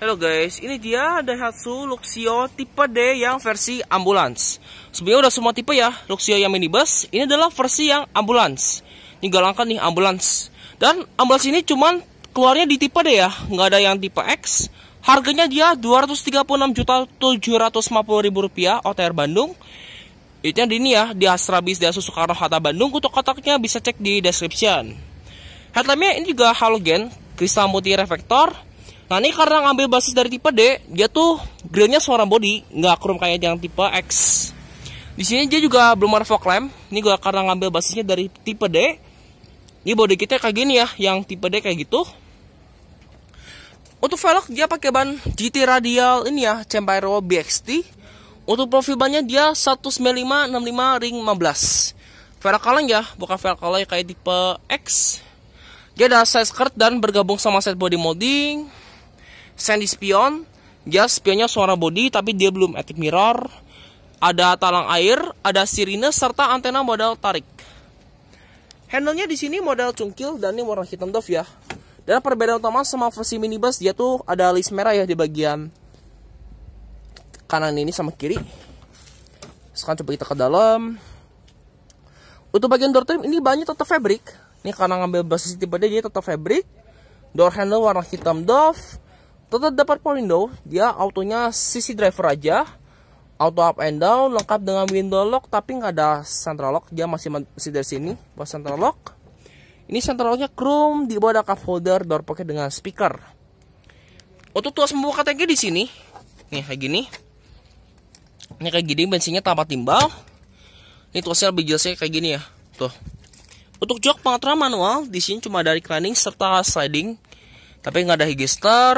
Halo guys, ini dia Daihatsu Luxio tipe D yang versi ambulans. Sebenarnya udah semua tipe ya, Luxio yang minibus, ini adalah versi yang ambulans. Ini galangkan nih ambulans. Dan ambulans ini cuman keluarnya di tipe D ya, nggak ada yang tipe X. Harganya dia 236.750.000 rupiah OTR Bandung. Itu yang di ini ya, di Astra Bis, di Asus Soekarno Hatta Bandung. Untuk kotaknya bisa cek di description. Headlampnya ini juga halogen, kristal multi reflektor, Nah ini karena ngambil basis dari tipe D, dia tuh grillnya suara body, nggak krom kayak yang tipe X. Di sini dia juga belum ada fog lamp. Ini gua karena ngambil basisnya dari tipe D. Ini body kita kayak gini ya, yang tipe D kayak gitu. Untuk velg dia pakai ban GT radial ini ya, Cembairo BXT. Untuk profil bannya dia 195 65 ring 15. Velg kaleng ya, bukan velg kaleng kayak tipe X. Dia ada size skirt dan bergabung sama set body molding Sandy spion, dia spionnya suara body tapi dia belum active mirror. Ada talang air, ada sirine serta antena modal tarik. Handlenya di sini modal cungkil dan ini warna hitam doff ya. Dan perbedaan utama sama versi minibus dia tuh ada list merah ya di bagian kanan ini sama kiri. Sekarang coba kita ke dalam. Untuk bagian door trim ini banyak tetap fabric. Ini karena ngambil basis tipe dia jadi tetap fabric. Door handle warna hitam doff tetap dapat power window dia autonya sisi driver aja auto up and down lengkap dengan window lock tapi nggak ada central lock dia masih masih dari sini buat central lock ini central locknya chrome di bawah ada cup holder door pocket dengan speaker untuk tuas membuka tangki di sini nih kayak gini ini kayak gini bensinnya tanpa timbal ini tuasnya lebih jelasnya kayak gini ya tuh untuk jok pengaturan manual di sini cuma dari cleaning serta sliding tapi nggak ada higister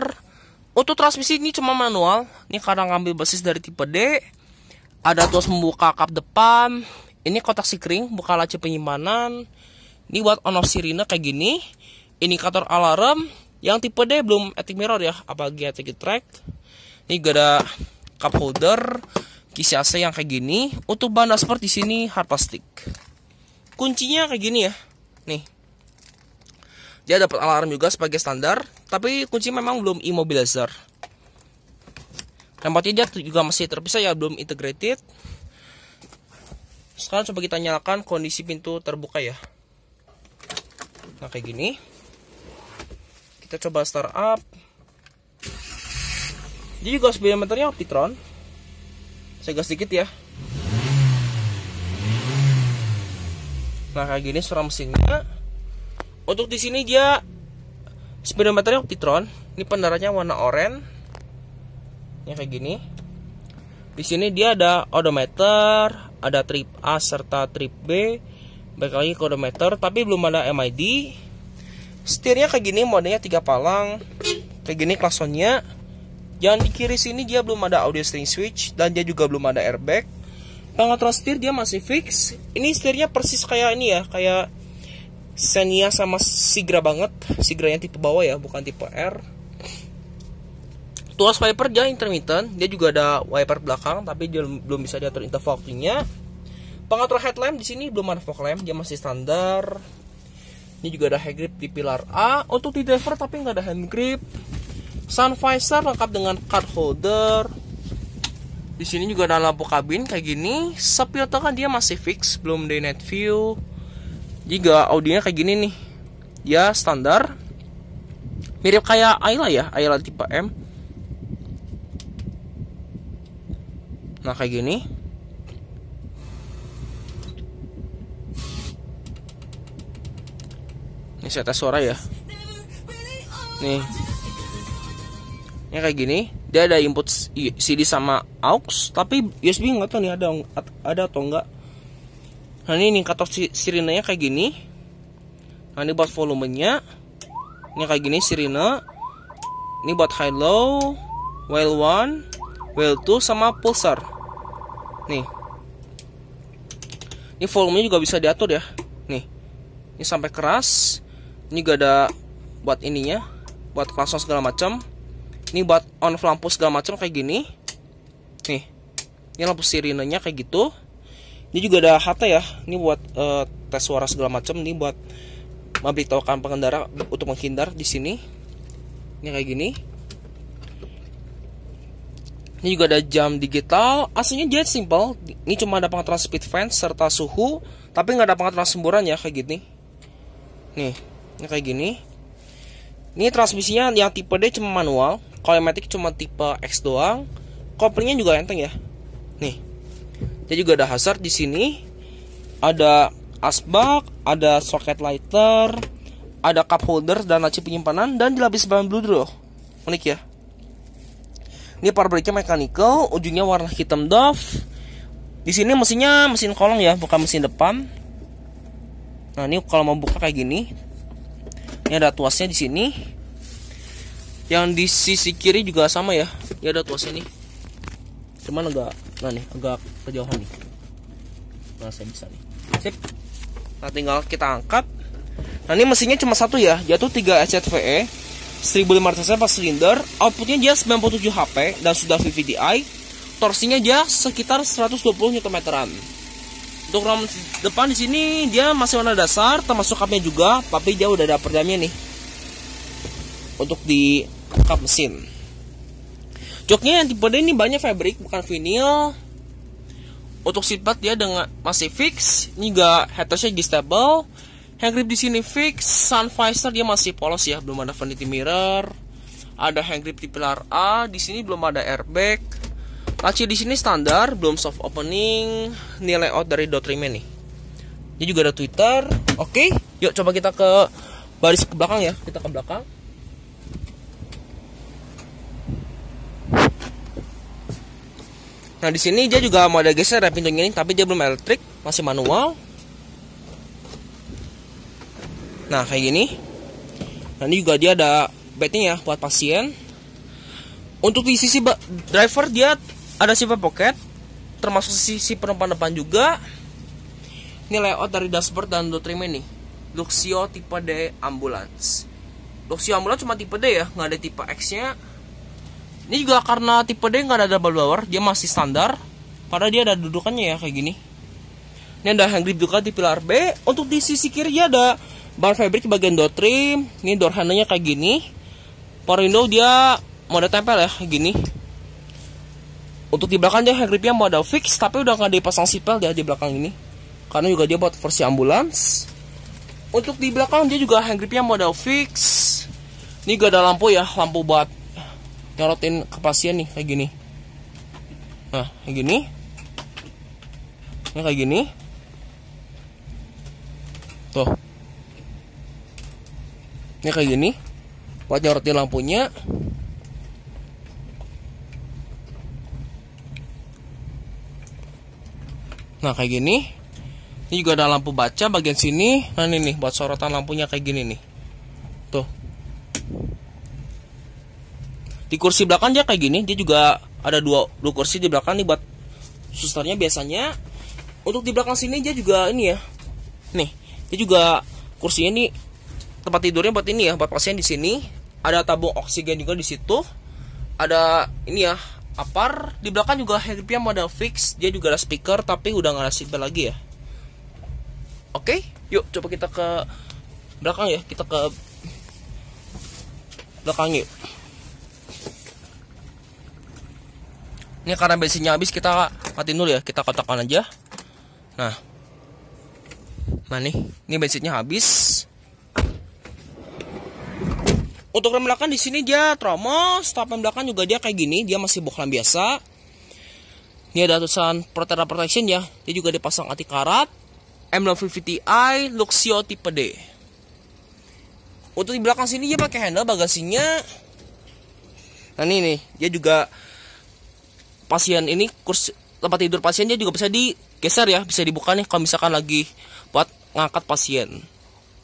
untuk transmisi ini cuma manual, ini karena ngambil basis dari tipe D. Ada tuas membuka kap depan, ini kotak sikring, buka laci penyimpanan. Ini buat on off sirine kayak gini. Indikator alarm yang tipe D belum etik mirror ya, apalagi etik track. Ini juga ada cup holder, kisi AC yang kayak gini. Untuk bahan dashboard di sini hard plastik. Kuncinya kayak gini ya. Nih. Dia dapat alarm juga sebagai standar, tapi kunci memang belum immobilizer. Tempatnya dia juga masih terpisah ya, belum integrated. Sekarang coba kita nyalakan kondisi pintu terbuka ya. Nah, kayak gini. Kita coba start up. Dia juga speedometernya Optitron. Saya gas sedikit ya. Nah kayak gini suara mesinnya untuk di sini dia speedometernya Optitron ini pendaranya warna oranye yang kayak gini di sini dia ada odometer ada trip A serta trip B baik lagi ke odometer tapi belum ada MID setirnya kayak gini modenya tiga palang kayak gini klaksonnya jangan di kiri sini dia belum ada audio steering switch dan dia juga belum ada airbag pengontrol setir dia masih fix ini setirnya persis kayak ini ya kayak Xenia sama Sigra banget sigra yang tipe bawah ya bukan tipe R Tuas wiper dia intermittent dia juga ada wiper belakang tapi dia belum bisa diatur interval waktunya pengatur headlamp di sini belum ada fog lamp dia masih standar ini juga ada head grip di pilar A untuk di driver tapi nggak ada hand grip sun visor lengkap dengan card holder di sini juga ada lampu kabin kayak gini. otak kan dia masih fix, belum day night view. Jika audionya kayak gini nih. ya standar. Mirip kayak Ayla ya, Ayla tipe M. Nah, kayak gini. Ini saya tes suara ya. Nih. Ini kayak gini, dia ada input CD sama aux, tapi USB nggak tahu nih ada ada atau enggak nah ini indikator sirinanya kayak gini nah ini buat volumenya ini kayak gini sirine ini buat high low well one well two sama pulsar nih ini volumenya juga bisa diatur ya nih ini sampai keras ini juga ada buat ininya buat klakson segala macam ini buat on lampu segala macam kayak gini nih ini lampu sirinenya kayak gitu ini juga ada HT ya ini buat uh, tes suara segala macam ini buat memberitahukan pengendara untuk menghindar di sini ini kayak gini ini juga ada jam digital aslinya jadi simple ini cuma ada pengaturan speed fan serta suhu tapi nggak ada pengaturan semburan ya kayak gini nih ini kayak gini ini transmisinya yang tipe D cuma manual kalau matic cuma tipe X doang koplingnya juga enteng ya nih saya juga ada hazard di sini ada asbak ada socket lighter ada cup holder dan laci penyimpanan dan dilapisi bahan blue bludru unik ya ini power brake-nya mechanical ujungnya warna hitam doff di sini mesinnya mesin kolong ya bukan mesin depan nah ini kalau mau buka kayak gini ini ada tuasnya di sini yang di sisi kiri juga sama ya ini ada tuasnya nih cuman agak nah nih agak kejauhan nih nah saya bisa nih sip nah tinggal kita angkat nah ini mesinnya cuma satu ya yaitu 3 SZVE 1500 cc 4 silinder outputnya dia 97 HP dan sudah VVDI torsinya dia sekitar 120 Nm untuk ram depan di sini dia masih warna dasar termasuk kapnya juga tapi dia udah ada perdamnya nih untuk di kap mesin Joknya yang tipe D ini banyak fabric bukan vinyl. Untuk sifat dia dengan masih fix, ini gak headrestnya stable. Hand grip di sini fix, sun visor dia masih polos ya, belum ada vanity mirror. Ada hand grip di pilar A, di sini belum ada airbag. Laci di sini standar, belum soft opening. Nilai out dari dot rimnya nih. Dia juga ada Twitter. Oke, yuk coba kita ke baris ke belakang ya, kita ke belakang. Nah di sini dia juga mau ada geser ya pintunya ini, tapi dia belum elektrik, masih manual. Nah kayak gini. nanti juga dia ada bednya ya buat pasien. Untuk di sisi driver dia ada sifat pocket, termasuk sisi penumpang depan juga. Ini layout dari dashboard dan door ini. Luxio tipe D ambulans Luxio ambulans cuma tipe D ya, nggak ada tipe X-nya. Ini juga karena tipe D nggak ada double blower, dia masih standar. Padahal dia ada dudukannya ya kayak gini. Ini ada hand grip juga di pilar B. Untuk di sisi kiri dia ada bar fabric bagian door trim. Ini door handle kayak gini. Power window dia ada tempel ya kayak gini. Untuk di belakang dia hand gripnya mau ada fix tapi udah nggak dipasang sipel dia di belakang ini. Karena juga dia buat versi ambulans. Untuk di belakang dia juga hand gripnya mau ada fix. Ini juga ada lampu ya, lampu buat nyorotin ke pasien nih kayak gini nah kayak gini ini kayak gini tuh ini kayak gini buat nyorotin lampunya nah kayak gini ini juga ada lampu baca bagian sini nah ini nih buat sorotan lampunya kayak gini nih tuh di kursi belakang dia kayak gini dia juga ada dua dua kursi di belakang nih buat susternya biasanya untuk di belakang sini dia juga ini ya nih dia juga kursinya ini tempat tidurnya buat ini ya buat pasien di sini ada tabung oksigen juga di situ ada ini ya apar di belakang juga headpiece model fix dia juga ada speaker tapi udah nggak ada seatbelt lagi ya oke yuk coba kita ke belakang ya kita ke belakang yuk ini karena bensinnya habis kita matiin dulu ya kita kotakkan aja nah nah nih ini bensinnya habis untuk rem belakang di sini dia tromos stop rem belakang juga dia kayak gini dia masih bohlam biasa ini ada tulisan Protera Protection ya dia juga dipasang anti karat M950i Luxio tipe D untuk di belakang sini dia pakai handle bagasinya nah ini nih dia juga pasien ini kursi tempat tidur pasiennya juga bisa digeser ya bisa dibuka nih kalau misalkan lagi buat ngangkat pasien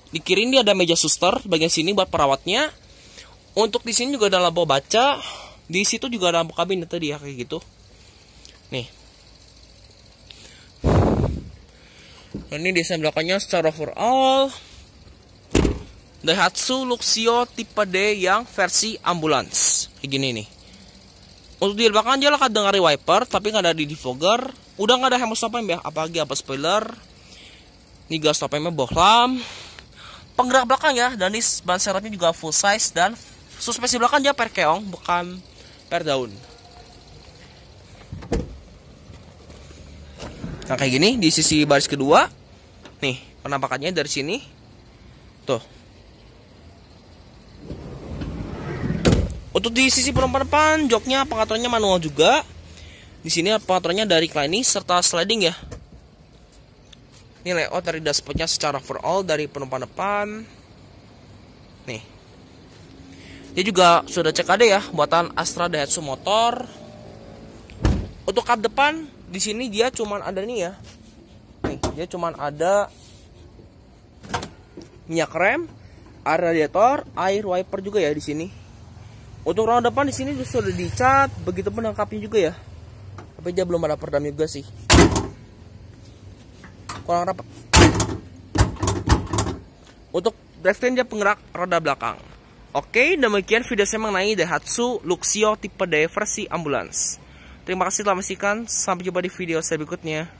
di kiri ini ada meja suster bagian sini buat perawatnya untuk di sini juga ada lampu baca di situ juga ada lampu kabin tadi ya kayak gitu nih nah, ini desain belakangnya secara overall Daihatsu Luxio tipe D yang versi ambulans kayak gini nih untuk di belakang dia lah kadang ngari wiper tapi nggak ada di defogger. Udah nggak ada hammer stop ya, apalagi apa spoiler. Ini gas stop bohlam. Penggerak belakang ya, dan ini ban serepnya juga full size dan suspensi belakang dia per keong bukan per daun. Nah kayak gini di sisi baris kedua, nih penampakannya dari sini, tuh Untuk di sisi perempuan depan, joknya pengaturannya manual juga. Di sini pengaturannya dari climbing serta sliding ya. Ini layout dari dashboardnya secara overall dari penumpang depan. Nih. Dia juga sudah cek ada ya, buatan Astra Daihatsu motor. Untuk kap depan di sini dia cuman ada nih ya. Nih, dia cuman ada minyak rem, air radiator, air wiper juga ya di sini. Untuk roda depan di sini sudah dicat, begitu pun lengkapnya juga ya. Tapi dia belum ada perdam juga sih. Kurang rapat. Untuk drivetrain dia penggerak roda belakang. Oke, demikian video saya mengenai Daihatsu Luxio tipe D versi ambulans. Terima kasih telah menyaksikan, sampai jumpa di video saya berikutnya.